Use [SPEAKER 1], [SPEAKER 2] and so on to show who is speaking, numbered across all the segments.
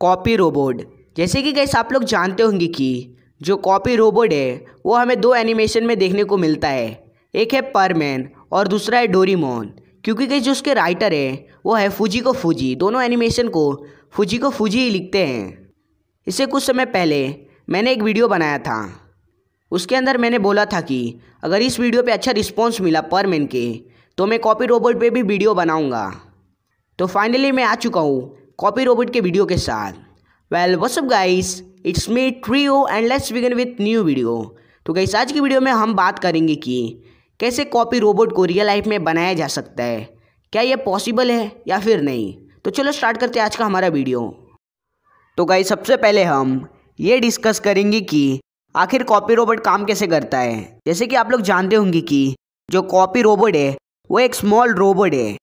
[SPEAKER 1] copy robot जैसे कि gas आप लोग जानते होंगे कि जो कॉपी रोबोट है वो हमें दो एनिमेशन में देखने को मिलता है एक है परमैन और दूसरा है डोरीमोन क्योंकि गई जो उसके राइटर है वो है फूजी को फूजी दोनों एनिमेशन को फूजी को फूजी ही लिखते हैं इससे कुछ समय पहले मैंने एक वीडियो बनाया था उसके अंदर मैंने बोला था कि अगर इस वीडियो पे अच्छा रिस्पॉन्स मिला परमैन के तो मैं कॉपी रोबोट पे भी वीडियो बनाऊँगा तो फाइनली मैं आ चुका हूँ कॉपी रोबोट के वीडियो के साथ well whatsup guys it's me trio and let's begin with new video तो गाइस आज की वीडियो में हम बात करेंगे कि कैसे कॉपी रोबोट को रियल लाइफ में बनाया जा सकता है क्या यह पॉसिबल है या फिर नहीं तो चलो स्टार्ट करते हैं आज का हमारा वीडियो तो गाइस सबसे पहले हम ये डिस्कस करेंगे कि आखिर कॉपी रोबोट काम कैसे करता है जैसे कि आप लोग जानते होंगे कि जो कॉपी रोबोट है वो एक स्मॉल रोबोट है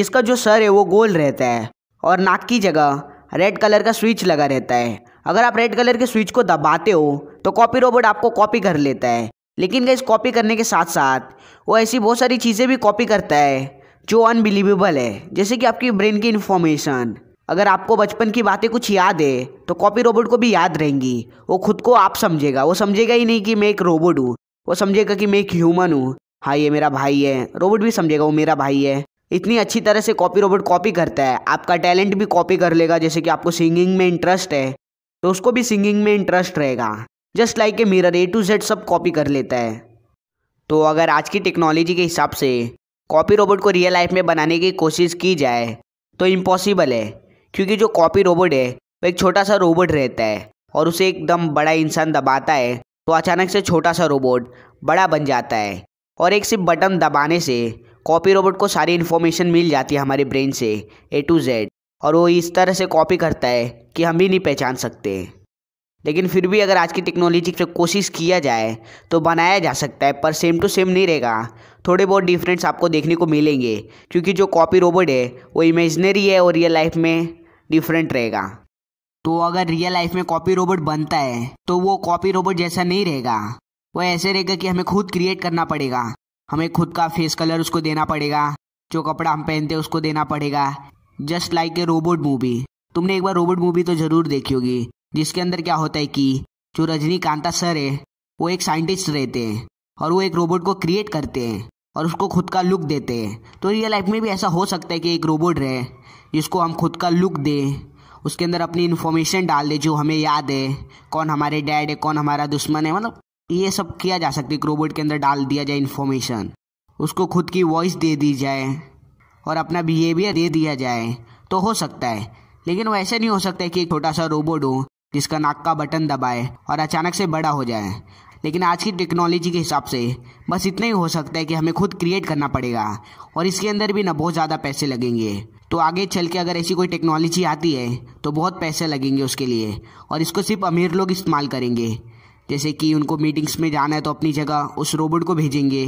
[SPEAKER 1] जिसका जो सर है वो गोल रहता है और नाक की जगह रेड कलर का स्विच लगा रहता है अगर आप रेड कलर के स्विच को दबाते हो तो कॉपी रोबोट आपको कॉपी कर लेता है लेकिन गैस कॉपी करने के साथ साथ वो ऐसी बहुत सारी चीज़ें भी कॉपी करता है जो अनबिलीवेबल है जैसे कि आपकी ब्रेन की इन्फॉर्मेशन अगर आपको बचपन की बातें कुछ याद है तो कॉपी रोबोट को भी याद रहेंगी वो खुद को आप समझेगा वो समझेगा ही नहीं कि मैं एक रोबोट हूँ वो समझेगा कि मैं एक ह्यूमन हूँ हाँ ये मेरा भाई है रोबोट भी समझेगा वो मेरा भाई है इतनी अच्छी तरह से कॉपी रोबोट कॉपी करता है आपका टैलेंट भी कॉपी कर लेगा जैसे कि आपको सिंगिंग में इंटरेस्ट है तो उसको भी सिंगिंग में इंटरेस्ट रहेगा just like a mirror A to Z सब कॉपी कर लेता है तो अगर आज की टेक्नोलॉजी के हिसाब से कॉपी रोबोट को रियल लाइफ में बनाने की कोशिश की जाए तो इम्पॉसिबल है क्योंकि जो कॉपी रोबोट है वो एक छोटा सा रोबोट रहता है और उसे एकदम बड़ा इंसान दबाता है तो अचानक से छोटा सा रोबोट बड़ा बन जाता है और एक सिर्फ बटन दबाने से कॉपी रोबोट को सारी इन्फॉर्मेशन मिल जाती है हमारे ब्रेन से ए टू जेड और वो इस तरह से कॉपी करता है कि हम भी नहीं पहचान सकते लेकिन फिर भी अगर आज की टेक्नोलॉजी से कोशिश किया जाए तो बनाया जा सकता है पर सेम टू सेम नहीं रहेगा थोड़े बहुत डिफरेंस आपको देखने को मिलेंगे क्योंकि जो कॉपी रोबोट है वो इमेजनरी है और रियल लाइफ में डिफरेंट रहेगा तो अगर रियल लाइफ में कॉपी रोबोट बनता है तो वो कॉपी रोबोट जैसा नहीं रहेगा वह ऐसे रहेगा कि हमें खुद क्रिएट करना पड़ेगा हमें खुद का फेस कलर उसको देना पड़ेगा जो कपड़ा हम पहनते हैं उसको देना पड़ेगा just like a robot movie तुमने एक बार रोबोट मूवी तो ज़रूर देखी होगी जिसके अंदर क्या होता है कि जो रजनीकांता सर है वो एक साइंटिस्ट रहते हैं और वो एक रोबोट को क्रिएट करते हैं और उसको खुद का लुक देते हैं तो रियल लाइफ में भी ऐसा हो सकता है कि एक रोबोट रहे जिसको हम खुद का लुक दें उसके अंदर अपनी इन्फॉर्मेशन डाल दें जो हमें याद है कौन हमारे डैड है कौन हमारा दुश्मन है मतलब ये सब किया जा सकता है एक रोबोट के अंदर डाल दिया जाए इन्फॉर्मेशन उसको खुद की वॉइस दे दी जाए और अपना बिहेवियर दे दिया जाए तो हो सकता है लेकिन वो ऐसे नहीं हो सकता है कि एक छोटा सा रोबोट हो जिसका नाक का बटन दबाए और अचानक से बड़ा हो जाए लेकिन आज की टेक्नोलॉजी के हिसाब से बस इतना ही हो सकता है कि हमें खुद क्रिएट करना पड़ेगा और इसके अंदर भी ना बहुत ज़्यादा पैसे लगेंगे तो आगे चल के अगर ऐसी कोई टेक्नोलॉजी आती है तो बहुत पैसे लगेंगे उसके लिए और इसको सिर्फ अमीर लोग इस्तेमाल करेंगे जैसे कि उनको मीटिंग्स में जाना है तो अपनी जगह उस रोबोट को भेजेंगे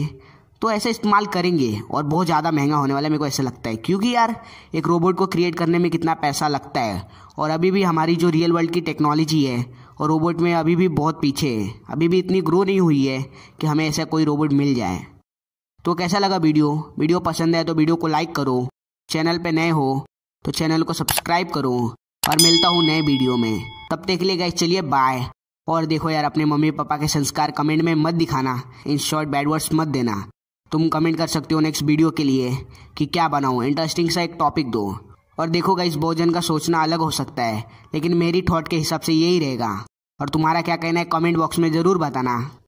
[SPEAKER 1] तो ऐसा इस्तेमाल करेंगे और बहुत ज़्यादा महंगा होने वाला है मेरे को ऐसा लगता है क्योंकि यार एक रोबोट को क्रिएट करने में कितना पैसा लगता है और अभी भी हमारी जो रियल वर्ल्ड की टेक्नोलॉजी है और रोबोट में अभी भी बहुत पीछे है अभी भी इतनी ग्रो नहीं हुई है कि हमें ऐसा कोई रोबोट मिल जाए तो कैसा लगा वीडियो वीडियो पसंद है तो वीडियो को लाइक करो चैनल पर नए हो तो चैनल को सब्सक्राइब करो और मिलता हूँ नए वीडियो में तब तक के लिए गए चलिए बाय और देखो यार अपने मम्मी पापा के संस्कार कमेंट में मत दिखाना इन शॉर्ट बैड वर्ड्स मत देना तुम कमेंट कर सकते हो नेक्स्ट वीडियो के लिए कि क्या बनाऊँ इंटरेस्टिंग सा एक टॉपिक दो और देखो इस भोजन का सोचना अलग हो सकता है लेकिन मेरी थॉट के हिसाब से यही रहेगा और तुम्हारा क्या कहना है कमेंट बॉक्स में ज़रूर बताना